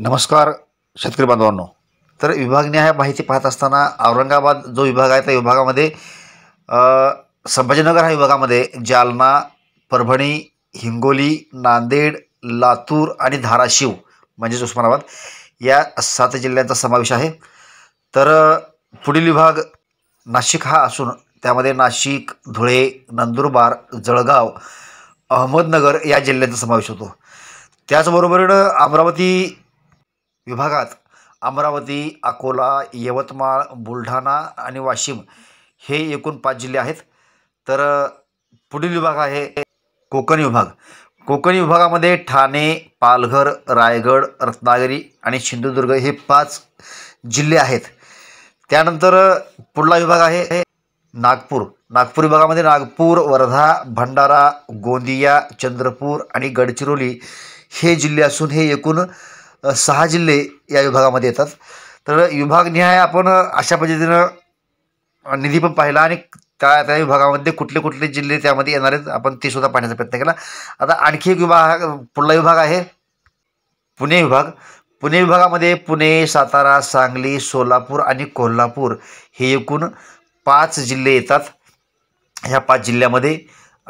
नमस्कार शेतकरी बांधवांनो तर विभागणी ह्या माहिती पाहत असताना औरंगाबाद जो विभाग आहे त्या विभागामध्ये संभाजीनगर ह्या विभागामध्ये जालना परभणी हिंगोली नांदेड लातूर आणि धाराशिव म्हणजेच उस्मानाबाद या सात जिल्ह्यांचा समावेश आहे तर पुढील विभाग नाशिक हा असून त्यामध्ये नाशिक धुळे नंदुरबार जळगाव अहमदनगर या जिल्ह्यांचा समावेश होतो त्याचबरोबरीनं अमरावती विभागात अमरावती अकोला यवतमाळ बुलढाणा आणि वाशिम हे एकूण पाच जिल्हे आहेत तर पुढील विभाग आहे कोकण विभाग कोकण विभागामध्ये ठाणे पालघर रायगड रत्नागिरी आणि सिंधुदुर्ग हे पाच जिल्हे आहेत त्यानंतर पुढला विभाग आहे नागपूर नागपूर विभागामध्ये नागपूर वर्धा भंडारा गोंदिया चंद्रपूर आणि गडचिरोली हे जिल्हे असून हे एकूण सहा जिल्हे या विभागामध्ये येतात तर विभागनिहाय आपण अशा पद्धतीनं निधी पण पाहिला आणि त्या त्या विभागामध्ये कुठले कुठले जिल्हे त्यामध्ये येणार आहेत आपण ते सुद्धा पाहण्याचा प्रयत्न केला आता आणखी एक विभाग पुढला विभाग आहे पुणे विभाग पुणे विभागामध्ये पुणे सातारा सांगली सोलापूर आणि कोल्हापूर हे एकूण पाच जिल्हे येतात ह्या पाच जिल्ह्यामध्ये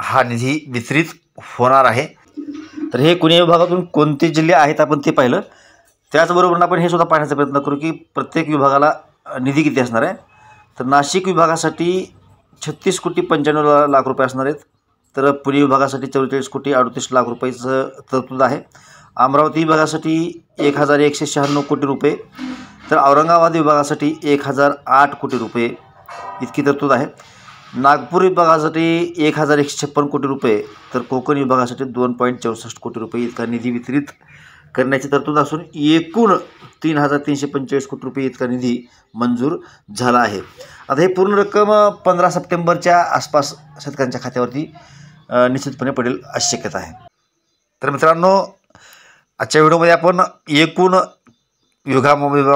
हा निधी वितरित होणार आहे तर हे कुणी विभागातून कोणते जिल्हे आहेत आपण ते पाहिलं त्याचबरोबर आपण हे सुद्धा पाहण्याचा प्रयत्न करू की प्रत्येक विभागाला निधी किती असणार आहे तर नाशिक विभागासाठी छत्तीस कोटी पंच्याण्णव लाख रुपये असणार आहेत तर पुणे विभागासाठी चौवेचाळीस कोटी अडतीस लाख रुपयेचं तरतूद आहे अमरावती विभागासाठी एक हजार एकशे शहाण्णव कोटी रुपये तर औरंगाबाद विभागासाठी एक हजार आठ कोटी रुपये इतकी तरतूद आहे नागपूर विभागासाठी एक हजार एकशे छप्पन कोटी रुपये तर कोकण विभागासाठी दोन पॉईंट चौसष्ट कोटी रुपये इतका निधी वितरित करण्याची तरतूद असून एकूण तीन हजार तीनशे पंचेचाळीस कोटी रुपये इतका निधी मंजूर झाला आहे आता हे पूर्ण रक्कम पंधरा सप्टेंबरच्या आसपास शेतकऱ्यांच्या खात्यावरती निश्चितपणे पडेल अशी शक्यता आहे तर मित्रांनो आजच्या व्हिडिओमध्ये आपण एकूण विभागा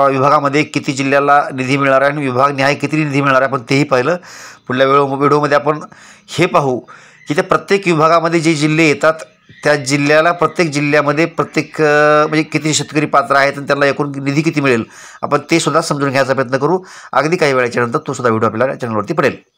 विभागामध्ये किती जिल्ह्याला निधी मिळणार आहे आणि विभागनिहाय किती निधी मिळणार आहे आपण तेही पाहिलं पुढल्या वेळ व्हिडिओमध्ये आपण हे पाहू की त्या प्रत्येक विभागामध्ये जे जिल्हे येतात त्या जिल्ह्याला प्रत्येक जिल्ह्यामध्ये प्रत्येक म्हणजे किती शेतकरी पात्र आहेत आणि त्यांना एकूण निधी किती मिळेल आपण ते सुद्धा समजून घ्यायचा प्रयत्न करू अगदी काही वेळाच्या नंतर तो सुद्धा व्हिडिओ आपल्याला चॅनलवरती पडेल